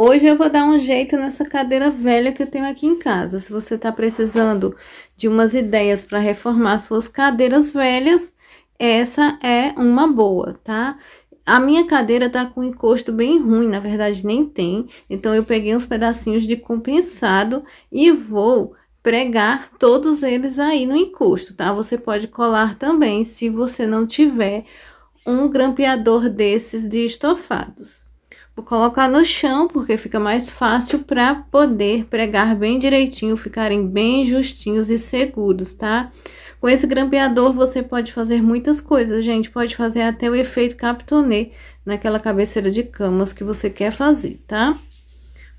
Hoje eu vou dar um jeito nessa cadeira velha que eu tenho aqui em casa. Se você está precisando de umas ideias para reformar suas cadeiras velhas, essa é uma boa, tá? A minha cadeira tá com encosto bem ruim, na verdade nem tem. Então eu peguei uns pedacinhos de compensado e vou pregar todos eles aí no encosto, tá? Você pode colar também se você não tiver um grampeador desses de estofados. Vou colocar no chão, porque fica mais fácil para poder pregar bem direitinho, ficarem bem justinhos e seguros, tá? Com esse grampeador você pode fazer muitas coisas, gente. Pode fazer até o efeito capitonê naquela cabeceira de camas que você quer fazer, tá?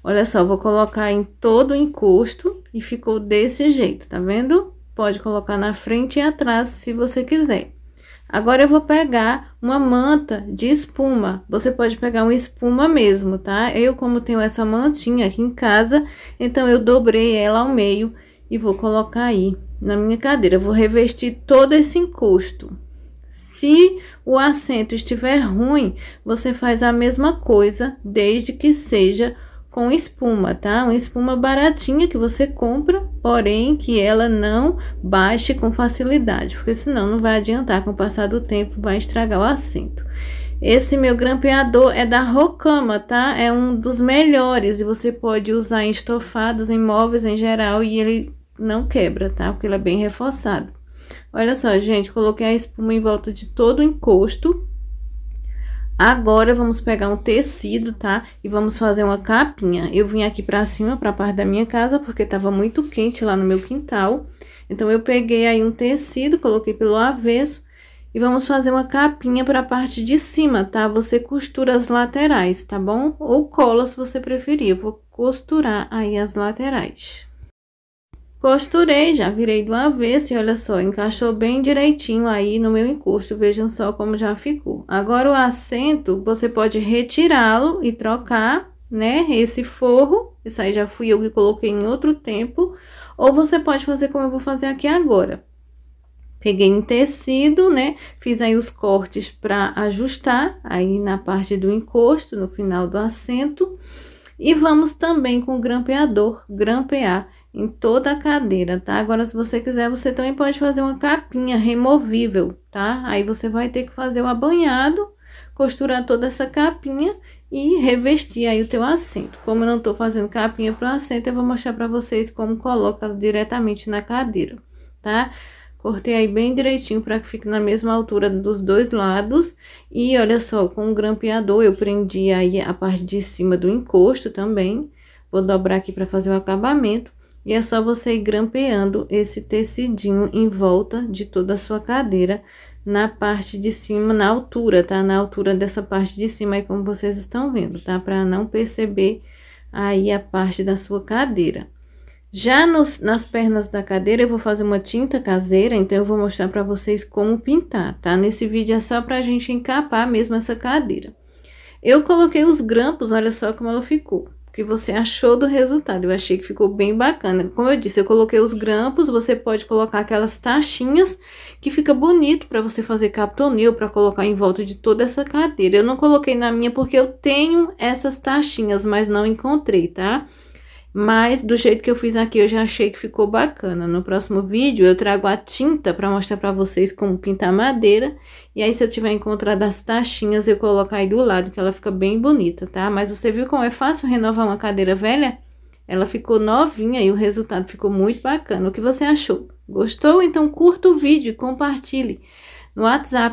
Olha só, vou colocar em todo o encosto e ficou desse jeito, tá vendo? Pode colocar na frente e atrás se você quiser. Agora eu vou pegar uma manta de espuma. Você pode pegar uma espuma mesmo, tá? Eu, como tenho essa mantinha aqui em casa, então eu dobrei ela ao meio e vou colocar aí na minha cadeira. Vou revestir todo esse encosto. Se o assento estiver ruim, você faz a mesma coisa, desde que seja com espuma, tá? Uma espuma baratinha que você compra, porém que ela não baixe com facilidade, porque senão não vai adiantar, com o passar do tempo vai estragar o assento. Esse meu grampeador é da Rocama, tá? É um dos melhores e você pode usar em estofados, em móveis em geral e ele não quebra, tá? Porque ele é bem reforçado. Olha só, gente, coloquei a espuma em volta de todo o encosto Agora vamos pegar um tecido, tá? E vamos fazer uma capinha. Eu vim aqui pra cima, pra parte da minha casa, porque tava muito quente lá no meu quintal. Então, eu peguei aí um tecido, coloquei pelo avesso e vamos fazer uma capinha para a parte de cima, tá? Você costura as laterais, tá bom? Ou cola, se você preferir. Eu vou costurar aí as laterais. Costurei, já virei do avesso e olha só, encaixou bem direitinho aí no meu encosto, vejam só como já ficou. Agora o assento, você pode retirá-lo e trocar, né, esse forro, isso aí já fui eu que coloquei em outro tempo, ou você pode fazer como eu vou fazer aqui agora. Peguei em tecido, né, fiz aí os cortes para ajustar aí na parte do encosto, no final do assento, e vamos também com o grampeador, grampear em toda a cadeira, tá? Agora, se você quiser, você também pode fazer uma capinha removível, tá? Aí você vai ter que fazer o abanhado, costurar toda essa capinha e revestir aí o teu assento. Como eu não tô fazendo capinha para o assento, eu vou mostrar para vocês como coloca diretamente na cadeira, tá? Cortei aí bem direitinho para que fique na mesma altura dos dois lados. E olha só, com o grampeador eu prendi aí a parte de cima do encosto também. Vou dobrar aqui para fazer o acabamento. E é só você ir grampeando esse tecidinho em volta de toda a sua cadeira na parte de cima, na altura, tá? Na altura dessa parte de cima aí, como vocês estão vendo, tá? Para não perceber aí a parte da sua cadeira. Já nos, nas pernas da cadeira, eu vou fazer uma tinta caseira, então eu vou mostrar para vocês como pintar, tá? Nesse vídeo é só pra gente encapar mesmo essa cadeira. Eu coloquei os grampos, olha só como ela ficou o que você achou do resultado. Eu achei que ficou bem bacana. Como eu disse, eu coloquei os grampos, você pode colocar aquelas taxinhas que fica bonito para você fazer captonil, para colocar em volta de toda essa cadeira. Eu não coloquei na minha porque eu tenho essas taxinhas, mas não encontrei, tá? Tá? Mas do jeito que eu fiz aqui, eu já achei que ficou bacana. No próximo vídeo, eu trago a tinta para mostrar para vocês como pintar madeira. E aí, se eu tiver encontrado as taxinhas, eu coloco aí do lado, que ela fica bem bonita, tá? Mas você viu como é fácil renovar uma cadeira velha? Ela ficou novinha e o resultado ficou muito bacana. O que você achou? Gostou? Então curta o vídeo e compartilhe. No WhatsApp